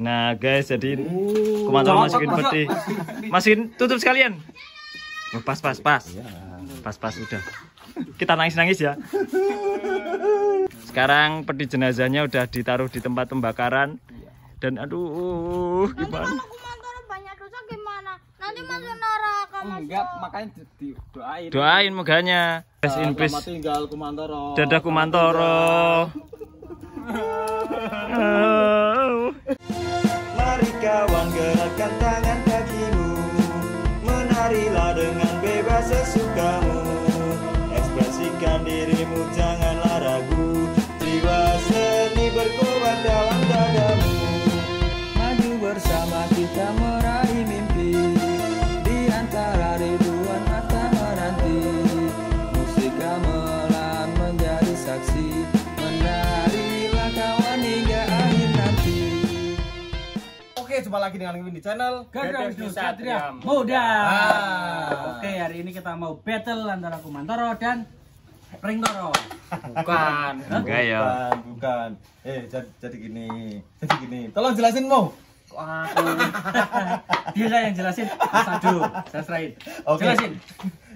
Nah guys, jadi oh. masukin peti. Masukin tutup sekalian. Oh, pas pas pas. Iya. Pas pas udah. Kita nangis-nangis ya. Sekarang peti jenazahnya udah ditaruh di tempat pembakaran. Dan aduh gimana? Nanti masuk neraka masuk. Enggak, makanya doain. Doain makanya. Rest in peace. Dadah Dadah Kumantoro. Mari kawan gerakkan tangan kakimu Menarilah dengan bebas sesukamu Ekspresikan dirimu jangan jumpa lagi dengan kami di channel Gadang Satria Muda. Ah. Oke, hari ini kita mau battle antara Kumantoro dan Ringtoro. Bukan. Bukan, ya. Bukan, bukan. Eh, jadi, jadi gini. Jadi gini. Tolong jelasin mau. Aku. Dia yang jelasin. Sadu. Saya serahin. Okay. Jelasin.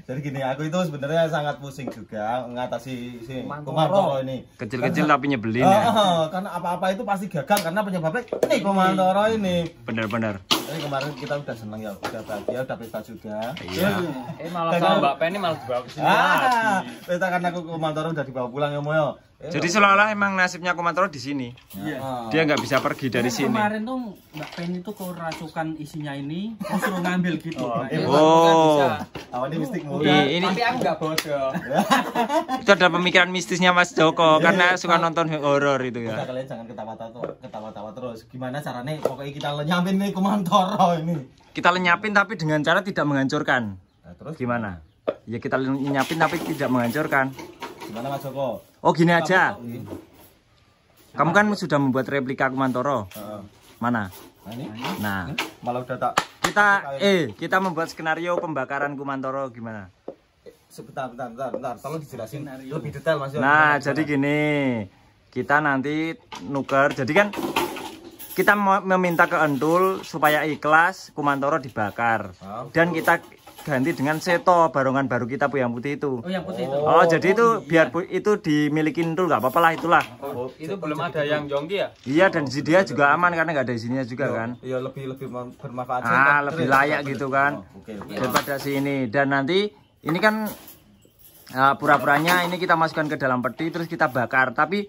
Jadi gini, aku itu sebenarnya sangat pusing juga mengatasi si Komantoro ini. Kecil-kecil tapi nyebelin ya. Oh, oh, oh, karena apa-apa itu pasti gagal karena penyebabnya ini iya. Komantoro ini. Benar-benar ini eh, kemarin kita udah seneng ya udah bahagia udah pesta juga iya eh malah sama mbak Penny malah dibawa ke sini ah, pesta karena aku Kumantoro udah dibawa pulang ya Moyo ya. Eh, Jadi seolah-olah emang nasibnya Kumantoro di sini. Iya. Dia nggak bisa pergi dari sini. Kemarin tuh Mbak Penny tuh kau racukan isinya ini, kau suruh ngambil gitu. Oh. Eh, oh. Awalnya mistik mulu. Iya, ini tapi aku nggak bodoh. itu ada pemikiran mistisnya Mas Joko iya. karena suka nonton horor itu ya. Udah, kalian jangan ketawa-tawa ketawa-tawa terus. Gimana caranya pokoknya kita nyampein nih Kumantoro loro ini. Kita lenyapin tapi dengan cara tidak menghancurkan. Nah, terus gimana? Ya kita lenyapin tapi tidak menghancurkan. Gimana Mas Joko? Oh gini Kamu aja. Kamu kan sudah membuat replika Kumantoro. Uh, Mana? Nah, ini? Nah, malah udah tak. Kita eh kita membuat skenario pembakaran Kumantoro gimana? Eh, sebentar, bentar, bentar, bentar. Tolong dijelasin lebih detail Mas Nah, jadi gini. Kita nanti nuker. Jadi kan kita meminta ke Entul supaya ikhlas Kumantoro dibakar oh, dan kita ganti dengan Seto barongan baru kita yang Putih itu. Oh, yang putih itu. Oh, oh jadi itu iya. biar itu dimiliki Entul nggak apa-apa lah itulah. Oh, itu belum ada gitu. yang jonggi ya? Iya dan oh, dia juga aman karena nggak ada isinya juga iya, kan. Iya lebih lebih bermanfaat. Ah kan? lebih layak gitu kan oh, okay, okay. daripada sini dan nanti ini kan uh, pura-puranya ini kita masukkan ke dalam peti terus kita bakar tapi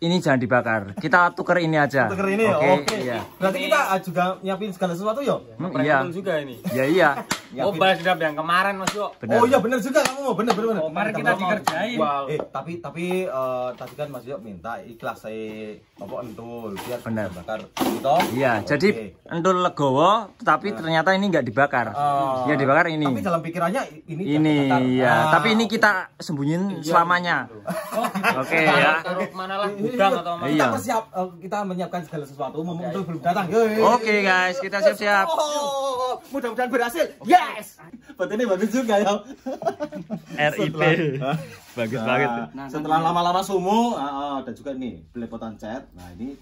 ini jangan dibakar. Kita tuker ini aja. Tuker ini ya? Oke. Okay. Iya. Berarti kita eh, juga nyiapin segala sesuatu yuk. Ya? Hmm, iya. juga ini. Ya iya. Ya, oh, balas dendam yang kemarin Mas Yo. Bener. Oh iya benar juga kamu, benar benar. Oh, kemarin kita dikerjain. Wow. Eh, tapi tapi uh, tadi kan Mas Yo minta ikhlas saya apa entul biar benar bakar gitu. Iya, oh, jadi okay. entul legowo tapi nah. ternyata ini enggak dibakar. Uh, ya dibakar ini. Tapi dalam pikirannya ini ini iya, ah, tapi ini kita sembunyiin iya, selamanya. Oh, Oke okay, ya. mana lah udang atau mana. Iya. Kita persiap eh, kita menyiapkan segala sesuatu, mumpung iya, iya. belum datang. Oke okay, guys, kita siap-siap. Oh mudah-mudahan berhasil. Okay. Yes. ini bagus juga ya. RIP. bagus nah, banget. Nah, nah setelah lama-lama nah, sumo uh, dan juga nih belepotan cat. Nah, ini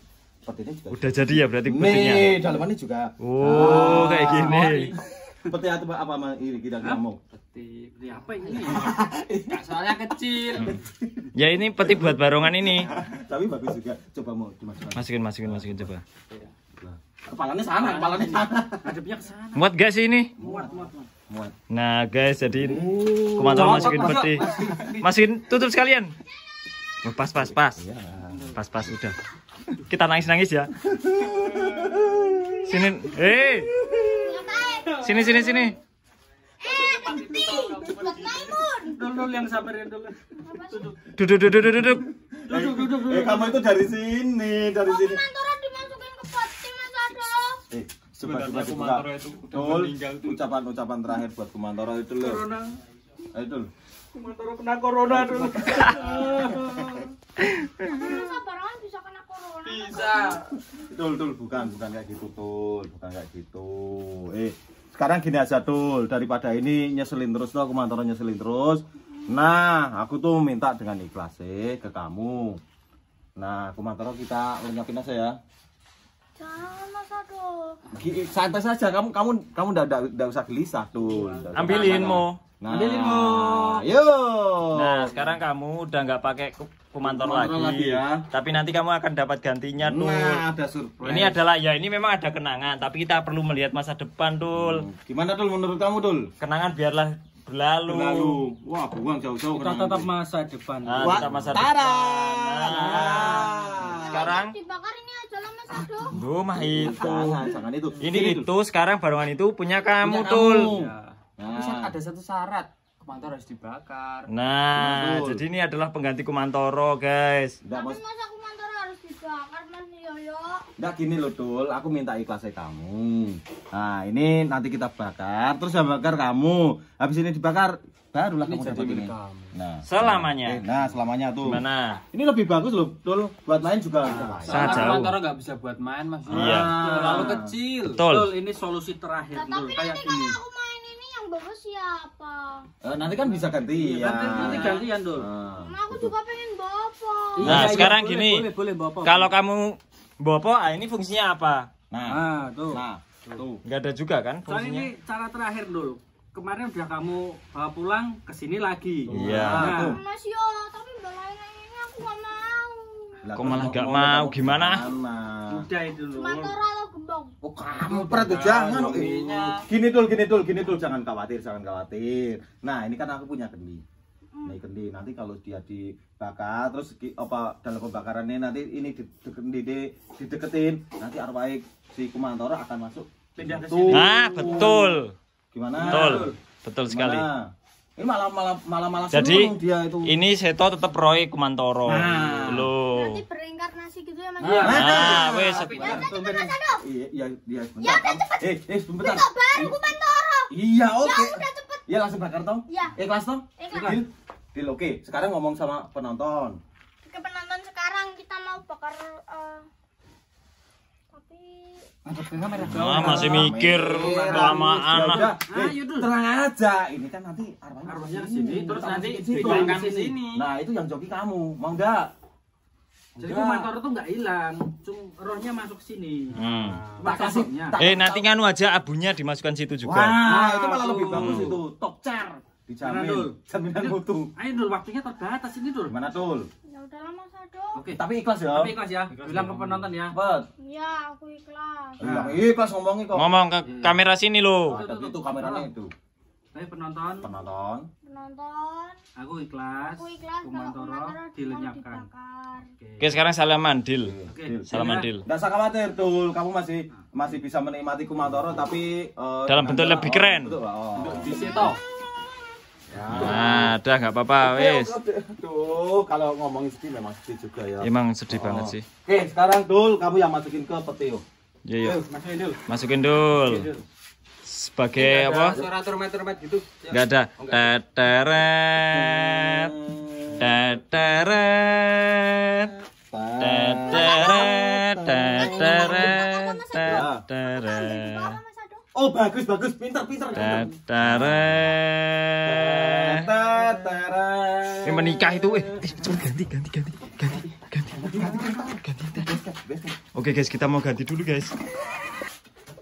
ini juga udah jadi ya berarti petinya, Nih, dalamannya juga. Oh, nah, kayak gini. Peti apa apa ini kita mau. Peti, peti apa ini? soalnya kecil. Hmm. Ya ini peti buat barongan ini. Tapi bagus juga. Coba mau dimasukin. Masukin, masukin, masukin coba. Ya. Kepalanya sana, kepalanya sana. Hadapnya ke sana. Muat gak sih ini? Muat, muat, muat. Nah, guys, jadi oh. masih masukin peti. Masukin tutup sekalian. Oh, pas, pas, pas. Iya. Pas, pas udah. Kita nangis-nangis ya. Sini, eh. Sini, sini, sini. Eh, dulu yang sabarin dulu. Duduk, duduk, duduk, duduk. Duduk, duduk, duduk. Eh, kamu itu dari sini, dari sini eh coba ucapan ucapan terakhir buat Kumantoro itu loh corona ayo Dul Kumantoro kena corona dulu bisa kena corona bisa Dul Dul bukan bukan kayak gitu tul bukan kayak gitu eh sekarang gini aja tul daripada ini nyeselin terus toh Kumantoro nyeselin terus Nah, aku tuh minta dengan ikhlas eh, ke kamu. Nah, Kumantoro kita lenyapin aja ya. Ciao santai saja kamu kamu kamu enggak usah gelisah tuh iya. ambilin mau Nah, Ambilin mo. Yo. Nah, sekarang kamu udah nggak pakai kumantor lagi, lagi ya. Tapi nanti kamu akan dapat gantinya tuh. Nah, ada surprise. Ini adalah ya ini memang ada kenangan, tapi kita perlu melihat masa depan, Dul. Hmm. Gimana Dul menurut kamu, Dul? Kenangan biarlah berlalu. Berlalu. Wah, buang jauh-jauh Kita tetap masa depan. Nah, Wah, tetap masa depan. Nah, nah. Sekarang dibakar ya? Duh, mah itu. Jangan, itu. Ini Sini itu sekarang barongan itu punya kamu, punya Tul. Iya. Kamu. Nah. ada satu syarat. Kumantoro harus dibakar. Nah, Betul. jadi ini adalah pengganti Kumantoro, guys. Nggak, Tapi masa Kumantoro harus dibakar, Mas Yoyo? Iya, iya. Enggak gini loh, tul Aku minta ikhlasnya kamu. Nah, ini nanti kita bakar, terus yang bakar kamu. Habis ini dibakar, barulah ini kamu dapat ini. Nah, selamanya. Eh, nah, selamanya tuh. Gimana? Ini lebih bagus loh, betul. Buat main juga nah, bisa main. nggak bisa buat main, Mas. Iya. Ah. Terlalu kecil. Betul. Betul. Ini solusi terakhir, nah, Tapi Kayak nanti ini. kalau main ini yang bagus siapa? Eh, nanti kan bisa ganti ya. Nanti, nanti gantian, Dul. Ah. Nah. aku juga pengen bopo. Iya, nah, nah ya, sekarang boleh, gini. Boleh, boleh, bopo. Kalau kamu bopo, ah, ini fungsinya apa? Nah, nah tuh. Nah, tuh. Enggak ada juga kan fungsinya. Soalnya ini cara terakhir dulu kemarin udah kamu bawa pulang ke sini lagi. Iya. Nah. Mas yo, tapi balainya ini aku gak mau. Lah, Kok malah gak mau gimana? Udah itu lu. Mantora lo gembong. Oh, kampret tuh jangan. Iya, iya. Gini tul, gini tul, gini tul jangan khawatir, jangan khawatir. Nah, ini kan aku punya kendi. Hmm. ini kendi nanti kalau dia dibakar terus apa dalam ini nanti ini di, di, di, dideketin nanti arwah si kumantora akan masuk pindah ke sini. Nah, betul. Gimana? Betul. Betul Gimana? sekali. Ini malah malah malah malah Jadi dia itu. ini Seto tetap Roy Kumantoro. Nah. Loh. nanti bereinkarnasi gitu ya Mas. Nah, nah, nah wes. Nah, nah, ya, cepet Mas Iya, iya, iya bentar. Ya, cepet. Eh, eh, sebentar. Bentar baru Kumantoro. Iya, ya oke. Okay. Ya, udah cepet. Iya, langsung bakar toh. Iya. Eh, kelas toh? Ikhlas. Deal. Deal, oke. Okay. Sekarang ngomong sama penonton. Ke penonton sekarang kita mau bakar uh... Nah, nah, masih mikir iya. kelamaan lah. Iya, iya. Tenang aja, ini kan nanti arwahnya arwahnya ke sini, terus nanti dipulangkan ke sini. Nah, itu yang joki kamu. Mau enggak? Jadi kumantor tuh enggak hilang, cuma rohnya masuk sini. Hmm. Nah, tak kasih. Eh, nanti nganu aja abunya dimasukkan situ juga. Wah, itu malah lebih bagus itu. Top chart dijamin Mana, jaminan mutu ayo dul waktunya terbatas ini dul mana dul ya udah lama saja oke tapi ikhlas ya tapi ikhlas ya ikhlas bilang ke penonton ya bet iya aku ikhlas nah. ikhlas ngomongin kok ngomong ke iya. kamera sini lo ada itu kameranya itu tapi penonton penonton penonton aku ikhlas aku ikhlas kumantoro dilenyapkan oke sekarang salaman dil oke salaman dil enggak usah khawatir dul kamu masih nah. masih bisa menikmati kumantoro tapi eh, dalam bentuk lebih keren betul, oh. situ. Nah, udah nggak apa-apa, wes. Tuh, kalau ngomong sedih memang sedih juga ya. Emang sedih oh. banget sih. Oke, sekarang Dul, kamu yang masukin ke petio. Iya, iya. Masukin Dul. Masukin Dul. Sebagai ada apa? Suara termet-termet gitu. Enggak ya. ada. Oh, Teteret. Teteret. Teteret. Teteret. Teteret. Oh bagus bagus pintar pintar. Tara. Tara. Ini menikah itu eh, eh cepet ganti ganti ganti ganti ganti ganti ganti. Oke guys kita mau ganti dulu guys.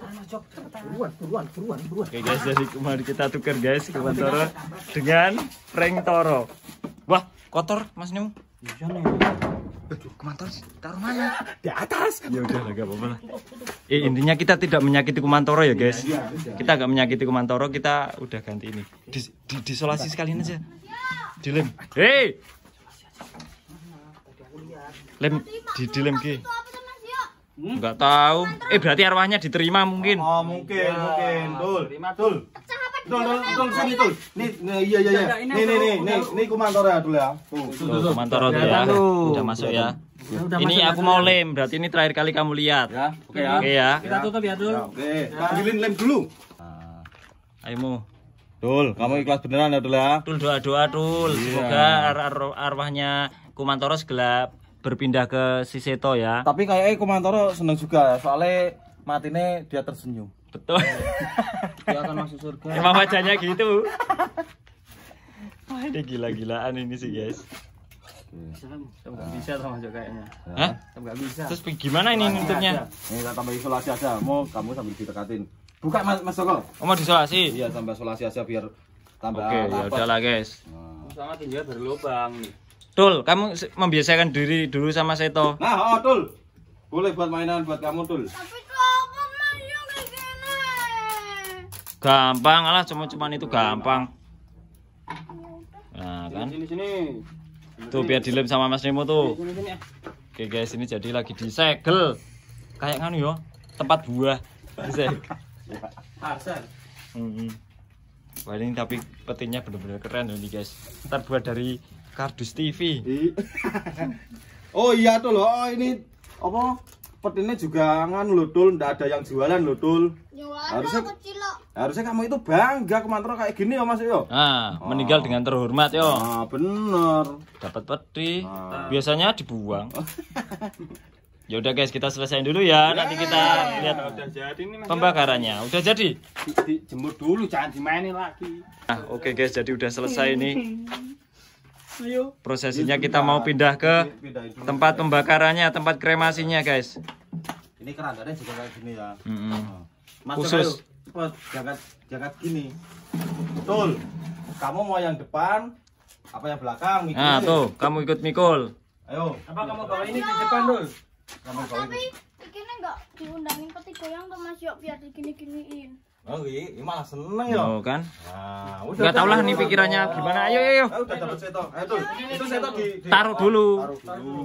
Anu, Oke okay Oke guys jadi kemarin kita tukar guys Kuman Toro dengan Frank Toro. Wah kotor Mas Nung. Iya nih. Kumantoro taruh mana? Di atas. Ya udah enggak apa-apa lah. Eh, intinya kita tidak menyakiti Kumantoro ya, guys. Iya, iya, iya. Kita enggak menyakiti Kumantoro, kita udah ganti ini. Di, di disolasi sekalian aja. Dilem. Hei. Lem di dilem ki. Enggak hmm? tahu. Eh berarti arwahnya diterima mungkin. Oh, mungkin, ya, mungkin. Dul. Terima, Dul. Dul, dul, dul sini, Dul. Nih, iya iya iya. Nih, nih, nih, nih, nih kumantor ya, Dul ya. Tuh, tuh, tuh ya. ya. Udah masuk ya. ini aku mau lem, berarti ini terakhir kali kamu lihat. Ya, oke ya. Oke ya. Kita ya. tutup ya, Dul. Oke. Panggilin lem dulu. Ah, ayo, Mu. Dul, kamu ikhlas beneran ya, Dul ya. Dul doa-doa, Dul. Iya. Semoga arwahnya Kumantoro segelap berpindah ke Siseto ya. Tapi kayak kayaknya eh, Kumantoro seneng juga ya, soalnya matine dia tersenyum. Betul. dia akan masuk surga. Emang wajahnya gitu. ini gila-gilaan ini sih, guys. Bisa, bisa sama juga kayaknya. Hah? Enggak bisa. Terus gimana ini nuntutnya? Ini kita tambah isolasi aja. Mau kamu sambil ditekatin. Buka Mas Mas Joko. Oh, mau disolasi? Iya, tambah isolasi aja biar tambah Oke, ya udahlah, guys. Nah. Sangat tinggi berlubang nih. Tul, kamu membiasakan diri dulu sama Seto. Nah, oh, Tul. Boleh buat mainan buat kamu, Tul. Tapi kenapa mainnya Gampang, lah, cuma-cuman itu gampang. Nah, kan. Sini, sini. sini. Tuh, biar dilem sama Mas Nemo tuh. Sini, sini, Oke, guys, ini jadi lagi disegel. Kayak kan yo, ya, tempat buah. Disegel. Arsen. Mm -hmm. Wah, ini tapi petinya bener-bener keren ini, nih, guys. buat dari kardus TV. oh iya tuh loh, oh, ini apa? Petinnya juga ngan lutul, ndak ada yang jualan Jualan harusnya harusnya kamu itu bangga kemantra kayak gini ya Mas yo. Nah, oh. meninggal dengan terhormat yo. Nah, bener. Dapat peti, nah. biasanya dibuang. Ya udah guys, kita selesaiin dulu ya. ya Nanti kita ya. lihat nah, udah jadi nih, ya. pembakarannya. Udah jadi. Dijemur dulu, jangan dimainin lagi. Nah, oke okay guys, jadi udah selesai nih. Ayo. Prosesinya kita mau pindah ke tempat pembakarannya, tempat kremasinya, guys. Ini kerandanya juga kayak gini ya. Mm -hmm. Nah. Masuk Khusus. Ayo, jagat, jagat gini. Betul. Kamu mau yang depan, apa yang belakang? Mikul. Nah, tuh, kamu ikut mikul. Ayo. Apa kamu bawa ini ke depan, Dul? Kamu bawa ini. Tapi, ini enggak diundangin ketiga yang tuh Mas yuk biar digini-giniin. Oh iya, malah seneng ya. Oh kan. Nah, udah. Enggak tahulah nih pikirannya gimana. Ayo ayo. Ayo ah, udah dapat seto. Ayo Itu seto di, di taruh dulu. Taruh dulu.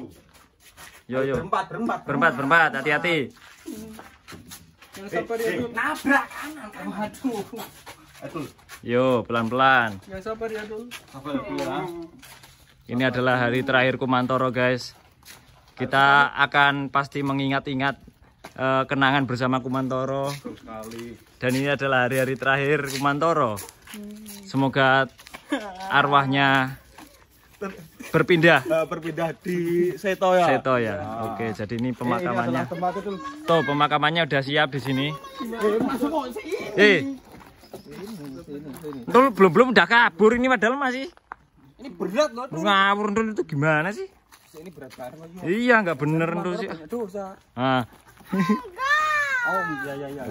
Yo yo. Berempat, berempat. Berempat, berempat. Hati-hati. Eh, eh. Yang sabar ya dulu. Nabrak kanan. kamu Aduh. Itu. Yo, pelan-pelan. Yang sabar ya dulu. Sabar ya. Ini adalah hari terakhir Kumantoro, guys. Kita akan pasti mengingat-ingat Eh, kenangan bersama Kumantoro. Dan ini adalah hari-hari terakhir Kumantoro. Semoga arwahnya berpindah eh, berpindah di Seto ya. Seto ya. ya. Oke, jadi ini eh, pemakamannya. Tuh, pemakamannya udah siap di sini. Eh, Tuh, belum belum udah kabur ini padahal masih. Ini berat loh. Ngawur itu gimana sih? Ini berat banget. Iya, nggak bener tuh sih. Ah, Oh,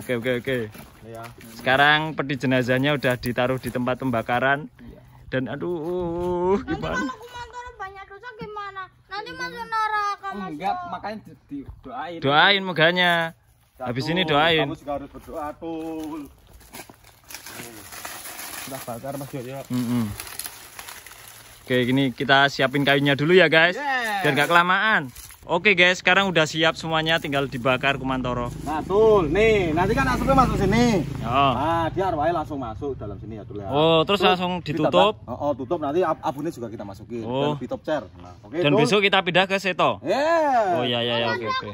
Oke oke oke. Iya. Sekarang peti jenazahnya udah ditaruh di tempat pembakaran. Iya. Dan aduh uh, gimana? Nanti kalau kumantor banyak dosa gimana? Nanti masuk neraka oh, masuk. Enggak, makanya di, di, doain. Doain meganya. Habis ini doain. Kamu juga harus berdoa tuh. Sudah bakar Mas Yoyo. Mm -mm. Oke, gini kita siapin kayunya dulu ya guys, yeah. biar gak kelamaan. Oke guys, sekarang udah siap semuanya, tinggal dibakar Kumantoro. Nah, tuh, nih, nanti kan asapnya masuk sini. Oh. Nah, dia arwahnya langsung masuk dalam sini ya, tuh. ya. Oh, terus, tuh, langsung ditutup. oh, oh, tutup nanti ab abunya juga kita masukin. Oh. Dan pitop cer. Nah, oke. Okay, Dan tuh. besok kita pindah ke Seto. Yeah. Oh iya iya iya. oke oke.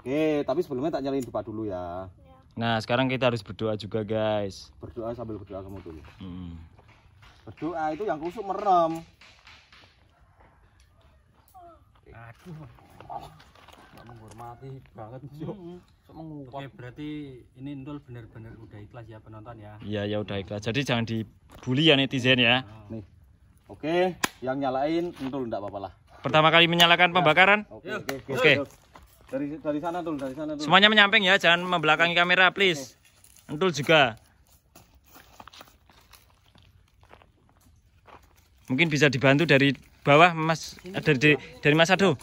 Oke, tapi sebelumnya tak nyalain dupa dulu ya. Iya. Nah, sekarang kita harus berdoa juga, guys. Berdoa sambil berdoa kamu dulu. Hmm. Berdoa itu yang kusuk merem aduh nggak menghormati banget mas hmm. oke berarti ini Indul bener-bener udah ikhlas ya penonton ya iya ya udah ikhlas jadi jangan dibully ya netizen ya oh. nih oke yang nyalain indul enggak apa-apa lah pertama kali menyalakan pembakaran oke oke, oke. oke. dari dari sana tuh dari sana tuh semuanya menyamping ya jangan membelakangi kamera please oke. Ndol juga mungkin bisa dibantu dari bawah Mas ini dari di, dari Mas Ado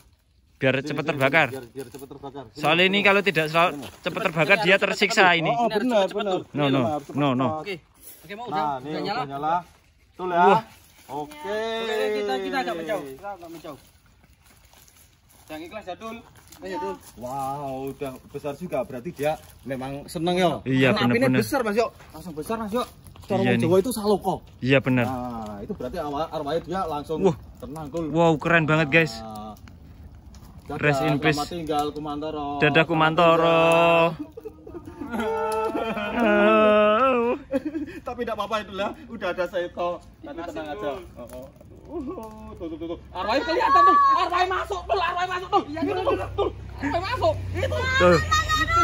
biar sini, cepat terbakar. Biar, terbakar. Soalnya ini kalau tidak soal cepat terbakar dia tersiksa iya, ini. Oh, benar, benar. No, no, iya, no, no. Oke. Oke, mau udah, nah, udah nyala. Udah nyala. ya. Wah. Iya. Oke. Oke, kita kita agak menjauh. Kita agak menjauh. Yang ikhlas Jadul. Wow, udah besar juga berarti dia memang seneng ya. Iya benar-benar. besar Mas yo. Langsung besar Mas yo. Cara iya Jawa itu saloko. Iya benar. Nah, itu berarti awal arwahnya dia langsung Wah. Ternangkul. Wow, keren banget, guys. Ah. Dadah, Rest in peace. tinggal Kumantoro. Dadah Kumantoro. Tapi tidak apa-apa itulah, udah ada Seto. Karena tenang aja. Oh, oh. Tuh, tuh, tuh. Arwah kelihatan tuh. Arwah masuk, tuh. Arwah masuk tuh. Iya, iya, iya, iya. tuh, tuh. Arwah masuk. Itu. Tuh. Itu.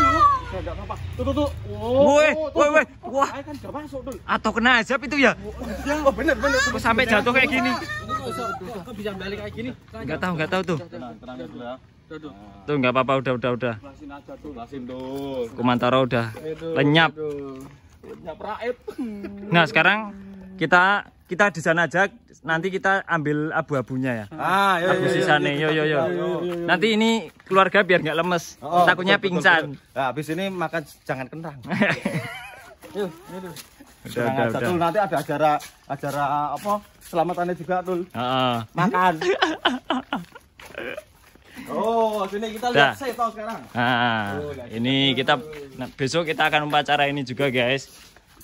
Enggak apa-apa. Tuh tuh tuh. woi, woi, woi. Wah. Kan masuk, Atau kena azab itu ya? Oh, iya. oh bener, bener. Kok sampai jatuh kayak gini? Kok bisa balik kayak gini? Enggak tahu, enggak tahu tuh. Tenang, dulu ya. Tuh enggak apa-apa, udah, udah, udah. Lasin tuh, lasin tuh. Kumantara udah lenyap. Lenyap raib. Nah, sekarang kita kita di sana aja nanti kita ambil abu-abunya ya. Ah, iya, abu iya, iya. sisane. Yo yo yo. Iya, iya, nanti ini keluarga biar nggak lemes. Oh, oh Takutnya betul, pingsan. Betul, betul. Nah, habis ini makan jangan kentang. Yuk, ini dulu. udah, nanti ada acara acara apa? Selamatannya juga, Tul. Uh. Makan. Oh, sini kita lihat seto sekarang. Nah, oh, ya, ya. ini kita nah, besok kita akan upacara ini juga, guys.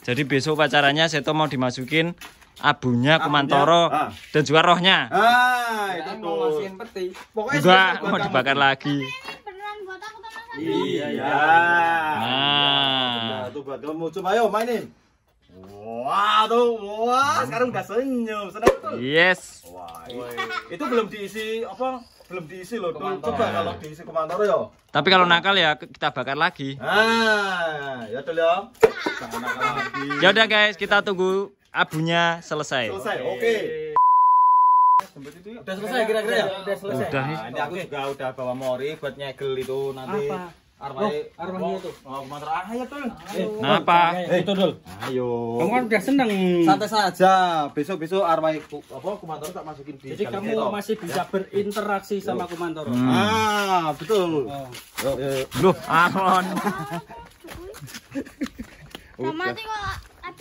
Jadi besok upacaranya seto mau dimasukin abunya, Kumantoro ah. dan juga rohnya. Ah, itu mau ngasihin peti. Pokoknya juga mau dibakar kamu. lagi. Iya iya. iya, iya. Nah, itu buat kamu. Coba ayo mainin. Wah, tuh, wah, sekarang udah senyum, senang tuh. Yes. Wah, itu belum diisi apa? Belum diisi loh, tuh. Coba kalau diisi Kumantoro ya. Tapi kalau nakal ya kita bakar lagi. Ah, ya tuh ya. Ya udah guys, kita tunggu abunya selesai. Selesai. Oke. Okay. Udah selesai kira-kira ya? Udah selesai. Udah. Nah, ini aku juga udah bawa mori buat nyegel itu nanti. Apa? Oh, arwahnya oh, itu. Oh, motor ayo tuh. Eh, Kenapa? Eh, itu dul. Ayo. Kamu kan udah seneng. Santai saja. besok besok arwah itu. apa Kumantoro tak masukin di. Jadi kamu itu. masih bisa ya? berinteraksi Yo. sama Kumantoro. Hmm. Ah, betul. Oh. Loh, Aron. Sama kok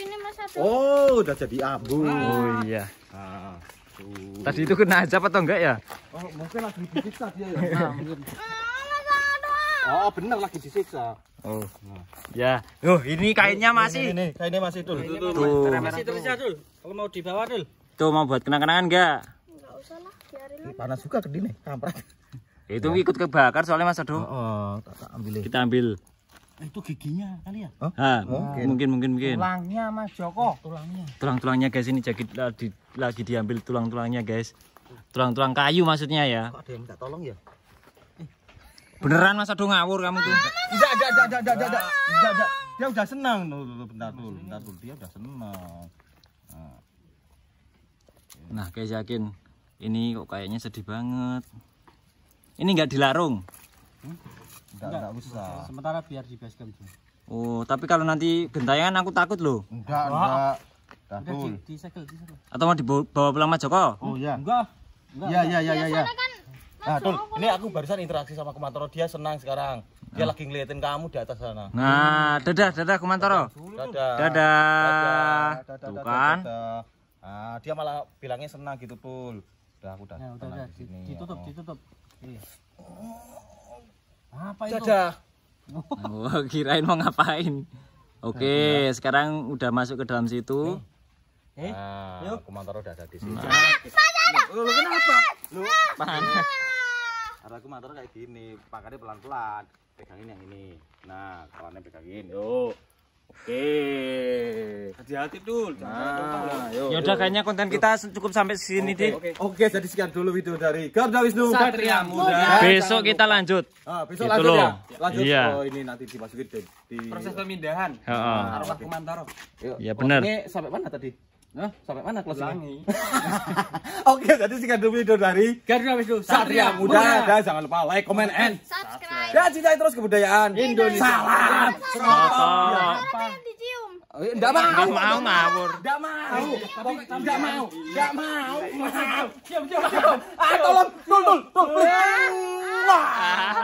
ini mas satu. Oh, udah jadi abu. Ah. Oh iya. Ah, tuh. Tadi itu kena aja atau enggak ya? Oh, mungkin lagi disiksa dia ya. Iya. Nah, ah, ah. Oh benar lagi disiksa. Oh. Nah. Ya. Oh ini kainnya masih. Ini, ini, ini. kainnya masih dul. Tuh, tuh, tuh. Masih ya, dul. Kalau mau dibawa dul. Tuh mau buat kenang-kenangan enggak? Enggak usah lah, biarin lah. Panas juga kedine, kampret. Itu ya. ikut kebakar soalnya Mas Ado. Oh, oh kita ambil. Kita ambil. Eh, itu giginya kali ya? Oh? Ha, mungkin. mungkin mungkin mungkin. Tulangnya Mas Joko, tulangnya. Tulang-tulangnya guys ini jadi lagi, lagi diambil tulang-tulangnya guys. Tulang-tulang kayu maksudnya ya. Kok ada yang minta tolong ya? Beneran Mas dong ngawur kamu tuh. tidak tidak tidak tidak tidak tidak Dia udah senang tuh, bentar tuh bentar tuh dia udah senang. Nah. nah. guys yakin ini kok kayaknya sedih banget. Ini nggak dilarung. Hmm? Enggak, enggak usah. Sementara biar di basecamp dulu. Oh, tapi kalau nanti gentayangan aku takut loh. Enggak, enggak. Takut. Di, di segel, di segel. Atau mau dibawa pulang Mas Joko? Oh iya. Enggak. Iya, iya, iya, iya, iya. Ya. Kan Nah, ini aku barusan interaksi sama Kumantoro, dia senang sekarang. Dia nah. lagi ngeliatin kamu di atas sana. Nah, dadah, dadah Kumantoro. Dadah. Dadah. Dadah. dadah. Tuh kan. Nah, dia malah bilangnya senang gitu, Tul. Udah aku udah, ya, udah, udah. di Ditutup, oh. ditutup. Iya. Oh. Apa itu? Dadah. Oh, kirain mau ngapain. Oke, sekarang udah masuk ke dalam situ. Eh, nah, yuk. aku mantaro udah ada di sini. Nah. ada? lu kenapa? Lu panas. Karena aku mantaro kayak gini, pakannya pelan-pelan. Pegangin yang ini. Nah, kawannya pegangin. Yuk. Oke. Hati-hati dul. Nah, ya udah kayaknya konten kita cukup sampai sini deh. Oke, okay. okay, jadi sekian dulu video dari Garda Wisnu Satria Muda. Besok kita lanjut. Ah, besok gitu lanjut ya. Lanjut. Iya. Oh, ini nanti dimasukin di, di... proses pemindahan. Heeh. Arwah Kumantoro. Iya, benar. Ini sampai mana tadi? Nah, sampai mana closingnya? Oke, jadi singkat dulu video dari Garuda Wisnu Satria Muda. Dan jangan lupa like, comment, and subscribe. Dan cintai terus kebudayaan Indonesia. Salam. Salam. dicium. Enggak oh, iya, mau. Enggak mau ngawur. Enggak mau. Enggak mau. Enggak mau. Mau. Diam, diam, diam. Ah, tolong. Tul, tul,